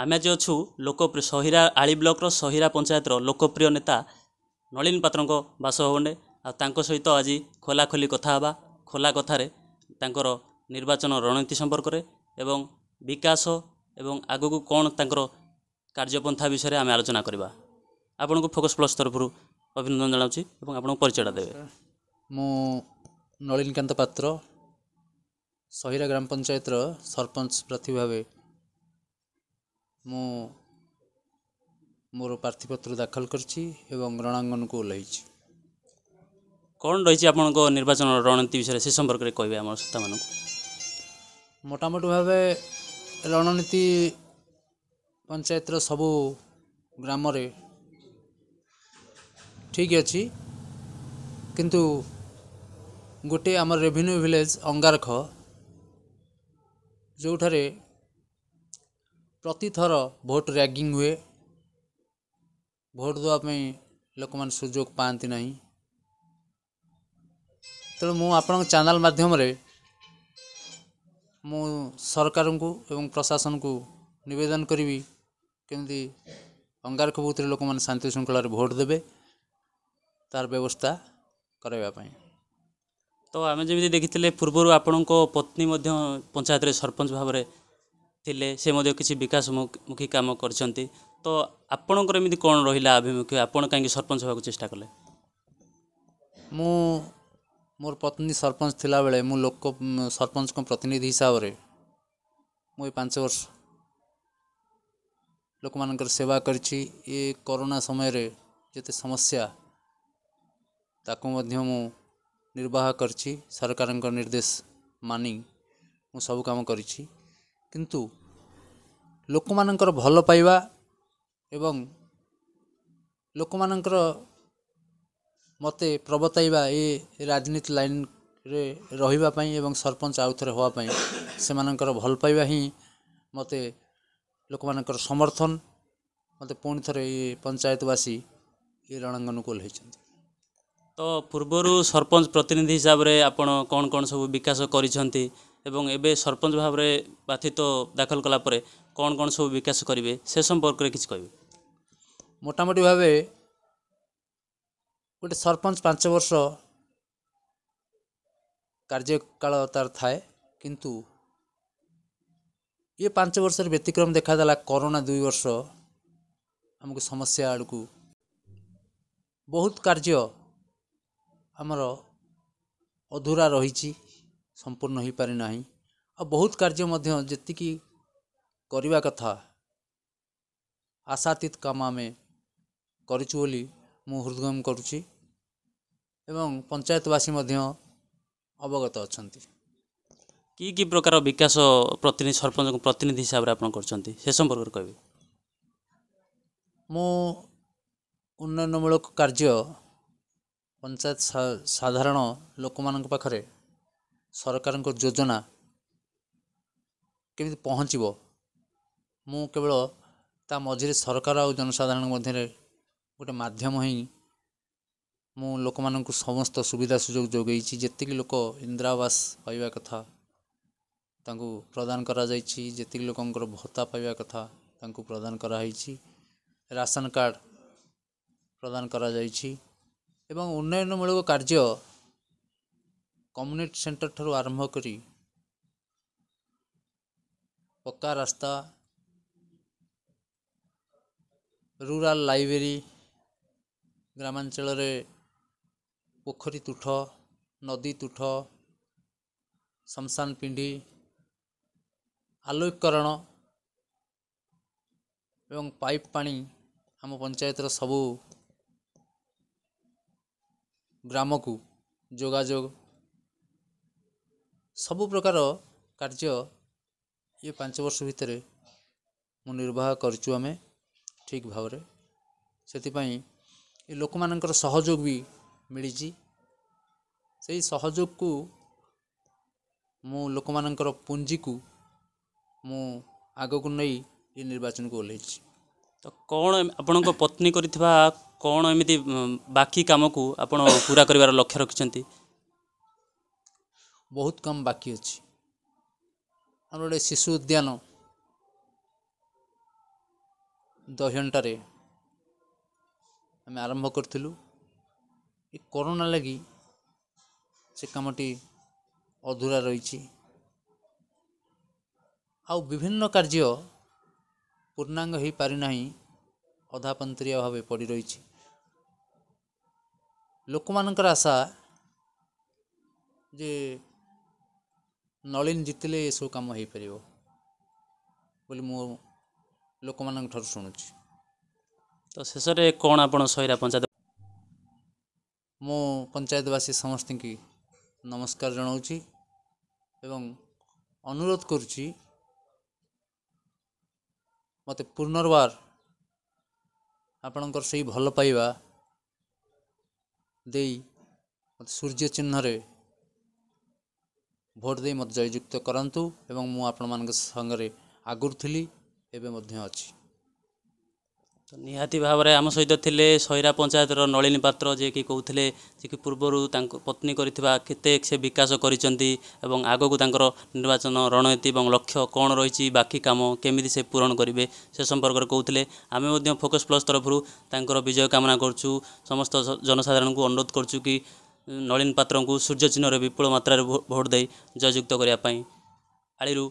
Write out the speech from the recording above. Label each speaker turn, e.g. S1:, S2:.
S1: ଆମେ ଆଜି ଅଛୁ ଲୋକପ୍ରିୟ ସହିରା ଆଳି ବ୍ଲକର ସହିରା ପଞ୍ଚାୟତର ଲୋକପ୍ରିୟ ନେତା ନଳିନ ପାତ୍ରଙ୍କ ବାସଭବନରେ ଆଉ ତାଙ୍କ ସହିତ ଆଜି ଖୋଲାଖୋଲି କଥା ହେବା ଖୋଲା କଥାରେ ତାଙ୍କର ନିର୍ବାଚନ ରଣନୀତି ସମ୍ପର୍କରେ ଏବଂ ବିକାଶ ଏବଂ ଆଗକୁ କ'ଣ ତାଙ୍କର କାର୍ଯ୍ୟପନ୍ଥା ବିଷୟରେ ଆମେ ଆଲୋଚନା କରିବା ଆପଣଙ୍କୁ ଫୋକସ୍ ପ୍ଲସ୍ ତରଫରୁ ଅଭିନନ୍ଦନ ଜଣାଉଛି ଏବଂ ଆପଣଙ୍କୁ ପରିଚୟଟା ଦେବେ
S2: ମୁଁ ନଳିନୀକାନ୍ତ ପାତ୍ର ସହିରା ଗ୍ରାମ ପଞ୍ଚାୟତର ସରପଞ୍ଚ ପ୍ରାର୍ଥୀ ଭାବେ ମୁଁ ମୋର ପ୍ରାର୍ଥୀପତ୍ର ଦାଖଲ କରିଛି ଏବଂ ରଣାଙ୍ଗନକୁ ଓହ୍ଲାଇଛି
S1: କ'ଣ ରହିଛି ଆପଣଙ୍କ ନିର୍ବାଚନ ରଣନୀତି ବିଷୟରେ ସେ ସମ୍ପର୍କରେ କହିବେ ଆମର ଶ୍ରୋତାମାନଙ୍କୁ
S2: ମୋଟାମୋଟି ଭାବେ ରଣନୀତି ପଞ୍ଚାୟତର ସବୁ ଗ୍ରାମରେ ଠିକ୍ ଅଛି କିନ୍ତୁ ଗୋଟିଏ ଆମର ରେଭିନ୍ୟୁ ଭିଲେଜ୍ ଅଙ୍ଗାରଖ ଯେଉଁଠାରେ प्रतिथर भोट रैगिंग हुए भोट दवापी लोक मैंने सुजोग पाती ना तेणु मु आप चेल मध्यम मु सरकार को एवं प्रशासन को नवेदन करी के अंगारखबूति लोक मैंने शांति श्रृंखल भोट देवे तार व्यवस्था
S1: कराइवापी तो आम जमी देखी पूर्वर आपण पत्नी पंचायत सरपंच भाव में ଥିଲେ ସେ ମଧ୍ୟ କିଛି ବିକାଶମୁଖୀ କାମ କରିଛନ୍ତି ତ ଆପଣଙ୍କର ଏମିତି କ'ଣ ରହିଲା ଆଭିମୁଖ୍ୟ ଆପଣ କାହିଁକି ସରପଞ୍ଚ ହେବାକୁ ଚେଷ୍ଟା କଲେ
S2: ମୁଁ ମୋର ପତ୍ନୀ ସରପଞ୍ଚ ଥିଲାବେଳେ ମୁଁ ଲୋକ ସରପଞ୍ଚଙ୍କ ପ୍ରତିନିଧି ହିସାବରେ ମୁଁ ଏଇ ପାଞ୍ଚ ବର୍ଷ ଲୋକମାନଙ୍କର ସେବା କରିଛି ଏ କରୋନା ସମୟରେ ଯେତେ ସମସ୍ୟା ତାକୁ ମଧ୍ୟ ମୁଁ ନିର୍ବାହ କରିଛି ସରକାରଙ୍କ ନିର୍ଦ୍ଦେଶ ମାନି ମୁଁ ସବୁ କାମ କରିଛି କିନ୍ତୁ ଲୋକମାନଙ୍କର ଭଲ ପାଇବା ଏବଂ ଲୋକମାନଙ୍କର ମୋତେ ପ୍ରବତାଇବା ଏ ରାଜନୀତି ଲାଇନ୍ରେ ରହିବା ପାଇଁ ଏବଂ ସରପଞ୍ଚ ଆଉଥରେ ହେବା ପାଇଁ ସେମାନଙ୍କର ଭଲ ପାଇବା ହିଁ ମୋତେ ଲୋକମାନଙ୍କର ସମର୍ଥନ ମୋତେ ପୁଣି ଥରେ ଏ ପଞ୍ଚାୟତବାସୀ ଏ ରଣାଙ୍ଗନକୁ ଓହ୍ଲାଇଛନ୍ତି
S1: ପୂର୍ବରୁ ସରପଞ୍ଚ ପ୍ରତିନିଧି ହିସାବରେ ଆପଣ କ'ଣ କ'ଣ ସବୁ ବିକାଶ କରିଛନ୍ତି ଏବଂ ଏବେ ସରପଞ୍ଚ ଭାବରେ ବାଥିତ ଦାଖଲ କଲା ପରେ କ'ଣ କ'ଣ ସବୁ ବିକାଶ କରିବେ ସେ ସମ୍ପର୍କରେ କିଛି କହିବେ
S2: ମୋଟାମୋଟି ଭାବେ ଗୋଟେ ସରପଞ୍ଚ ପାଞ୍ଚ ବର୍ଷ କାର୍ଯ୍ୟକାଳ ତା'ର ଥାଏ କିନ୍ତୁ ଇଏ ପାଞ୍ଚ ବର୍ଷରେ ବ୍ୟତିକ୍ରମ ଦେଖାଦେଲା କରୋନା ଦୁଇ ବର୍ଷ ଆମକୁ ସମସ୍ୟା ଆଡ଼କୁ ବହୁତ କାର୍ଯ୍ୟ ଆମର ଅଧୁରା ରହିଛି ସମ୍ପୂର୍ଣ୍ଣ ହୋଇପାରି ନାହିଁ ଆଉ ବହୁତ କାର୍ଯ୍ୟ ମଧ୍ୟ ଯେତିକି କରିବା କଥା ଆଶାତୀତ କାମ ଆମେ କରିଛୁ ବୋଲି ମୁଁ ହୃଦୟଙ୍ଗମ କରୁଛି ଏବଂ ପଞ୍ଚାୟତବାସୀ ମଧ୍ୟ ଅବଗତ
S1: ଅଛନ୍ତି କି କି ପ୍ରକାର ବିକାଶ ପ୍ରତିନିଧି ସରପଞ୍ଚଙ୍କ ପ୍ରତିନିଧି ହିସାବରେ ଆପଣ କରୁଛନ୍ତି ସେ ସମ୍ପର୍କରେ କହିବେ
S2: ମୁଁ ଉନ୍ନୟନମୂଳକ କାର୍ଯ୍ୟ ପଞ୍ଚାୟତ ସାଧାରଣ ଲୋକମାନଙ୍କ ପାଖରେ ସରକାରଙ୍କ ଯୋଜନା କେମିତି ପହଞ୍ଚିବ ମୁଁ କେବଳ ତା ମଝିରେ ସରକାର ଆଉ ଜନସାଧାରଣଙ୍କ ମଧ୍ୟରେ ଗୋଟେ ମାଧ୍ୟମ ହିଁ ମୁଁ ଲୋକମାନଙ୍କୁ ସମସ୍ତ ସୁବିଧା ସୁଯୋଗ ଯୋଗାଇଛି ଯେତିକି ଲୋକ ଇନ୍ଦିରା ଆବାସ ପାଇବା କଥା ତାଙ୍କୁ ପ୍ରଦାନ କରାଯାଇଛି ଯେତିକି ଲୋକଙ୍କର ଭତ୍ତା ପାଇବା କଥା ତାଙ୍କୁ ପ୍ରଦାନ କରାହେଇଛି ରାସନ କାର୍ଡ଼ ପ୍ରଦାନ କରାଯାଇଛି ଏବଂ ଉନ୍ନୟନମୂଳକ କାର୍ଯ୍ୟ କମ୍ୟୁନିଟି ସେଣ୍ଟର ଠାରୁ ଆରମ୍ଭ କରି ପକ୍କା ରାସ୍ତା ରୁରାଲ ଲାଇବ୍ରେରୀ ଗ୍ରାମାଞ୍ଚଳରେ ପୋଖରୀ ତୁଠ ନଦୀ ତୁଠ ଶ୍ମଶାନ ପିଣ୍ଡି ଆଲୋକୀକରଣ ଏବଂ ପାଇପ୍ ପାଣି ଆମ ପଞ୍ଚାୟତର ସବୁ ଗ୍ରାମକୁ ଯୋଗାଯୋଗ ସବୁ ପ୍ରକାର କାର୍ଯ୍ୟ ଏ ପାଞ୍ଚ ବର୍ଷ ଭିତରେ ମୁଁ ନିର୍ବାହ କରିଛୁ ଆମେ ଠିକ୍ ଭାବରେ ସେଥିପାଇଁ ଏ ଲୋକମାନଙ୍କର ସହଯୋଗ ବି ମିଳିଛି ସେଇ ସହଯୋଗକୁ ମୁଁ ଲୋକମାନଙ୍କର ପୁଞ୍ଜିକୁ ମୁଁ ଆଗକୁ ନେଇ
S1: ଏ ନିର୍ବାଚନକୁ ଓହ୍ଲାଇଛି ତ କ'ଣ ଆପଣଙ୍କ ପତ୍ନୀ କରିଥିବା କ'ଣ ଏମିତି ବାକି କାମକୁ ଆପଣ ପୁରା କରିବାର ଲକ୍ଷ୍ୟ ରଖିଛନ୍ତି ବହୁତ କାମ ବାକି ଅଛି
S2: ଆମର ଗୋଟେ ଶିଶୁ ଉଦ୍ୟାନ ଦହ୍ୟଣ୍ଟାରେ ଆମେ ଆରମ୍ଭ କରିଥିଲୁ ଏ କରୋନା ଲାଗି ସେ କାମଟି ଅଧୁରା ରହିଛି ଆଉ ବିଭିନ୍ନ କାର୍ଯ୍ୟ पूर्णंग हि पारि नाही अधापंत्रीया भाबे पड़ी रही छि लोकमानन आशा जे नोलिन जीतले सो काम होई परिवो बोलि मु लोकमानन घोर सुनु
S1: तो सेसरे कोन आपण सोयरा पंचायत
S2: मु पंचायत वासी समस्तनकि नमस्कार जणाउछि एवं अनुरोध करुछि ମୋତେ ପୁନର୍ବାର ଆପଣଙ୍କର ସେଇ ଭଲ ପାଇବା ଦେଇ ମୋତେ ସୂର୍ଯ୍ୟ ଚିହ୍ନରେ ଭୋଟ ଦେଇ ମୋତେ ଜୟଯୁକ୍ତ କରନ୍ତୁ ଏବଂ ମୁଁ ଆପଣମାନଙ୍କ ସାଙ୍ଗରେ ଆଗରୁ ଥିଲି ଏବେ ମଧ୍ୟ ଅଛି
S1: ନିହାତି ଭାବରେ ଆମ ସହିତ ଥିଲେ ସୈରା ପଞ୍ଚାୟତର ନଳିନୀ ପାତ୍ର ଯିଏକି କହୁଥିଲେ ଯିଏକି ପୂର୍ବରୁ ତାଙ୍କ ପତ୍ନୀ କରିଥିବା କେତେ ସେ ବିକାଶ କରିଛନ୍ତି ଏବଂ ଆଗକୁ ତାଙ୍କର ନିର୍ବାଚନ ରଣନୀତି ଏବଂ ଲକ୍ଷ୍ୟ କ'ଣ ରହିଛି ବାକି କାମ କେମିତି ସେ ପୂରଣ କରିବେ ସେ ସମ୍ପର୍କରେ କହୁଥିଲେ ଆମେ ମଧ୍ୟ ଫୋକସ୍ ପ୍ଲସ୍ ତରଫରୁ ତାଙ୍କର ବିଜୟ କାମନା କରୁଛୁ ସମସ୍ତ ଜନସାଧାରଣଙ୍କୁ ଅନୁରୋଧ କରୁଛୁ କି ନଳିନୀ ପାତ୍ରଙ୍କୁ ସୂର୍ଯ୍ୟ ଚିହ୍ନରେ ବିପୁଳ ମାତ୍ରାରେ ଭୋଟ୍ ଦେଇ ଜୟଯୁକ୍ତ କରିବା ପାଇଁ ଆଳିରୁ